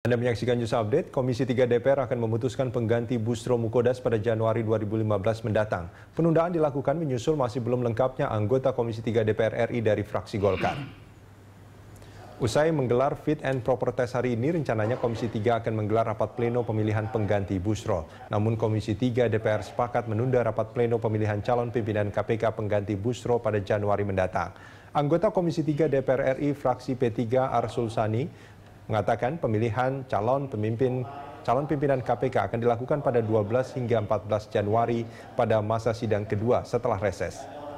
Anda menyaksikan news update, Komisi 3 DPR akan memutuskan pengganti Busro Mukodas pada Januari 2015 mendatang. Penundaan dilakukan menyusul masih belum lengkapnya anggota Komisi 3 DPR RI dari fraksi Golkar. Usai menggelar fit and proper test hari ini, rencananya Komisi 3 akan menggelar rapat pleno pemilihan pengganti Busro. Namun Komisi 3 DPR sepakat menunda rapat pleno pemilihan calon pimpinan KPK pengganti Busro pada Januari mendatang. Anggota Komisi 3 DPR RI fraksi P3 Arsul Sani mengatakan pemilihan calon pemimpin calon pimpinan KPK akan dilakukan pada 12 hingga 14 Januari pada masa sidang kedua setelah reses.